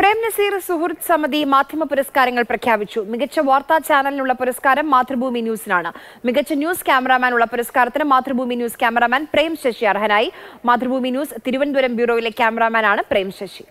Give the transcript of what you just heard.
പ്രേം നസീർ സുഹൃത്ത് സമിതി മാധ്യമ പുരസ്കാരങ്ങൾ പ്രഖ്യാപിച്ചു മികച്ച വാർത്താ ചാനലിനുള്ള പുരസ്കാരം മാതൃഭൂമി ന്യൂസിനാണ് മികച്ച ന്യൂസ് ക്യാമറാമാനുള്ള പുരസ്കാരത്തിന് മാതൃഭൂമി ന്യൂസ് ക്യാമറാമാൻ പ്രേം ശശി അർഹനായി മാതൃഭൂമി ന്യൂസ് തിരുവനന്തപുരം ബ്യൂറോയിലെ ക്യാമറാമാനാണ് പ്രേം ശശി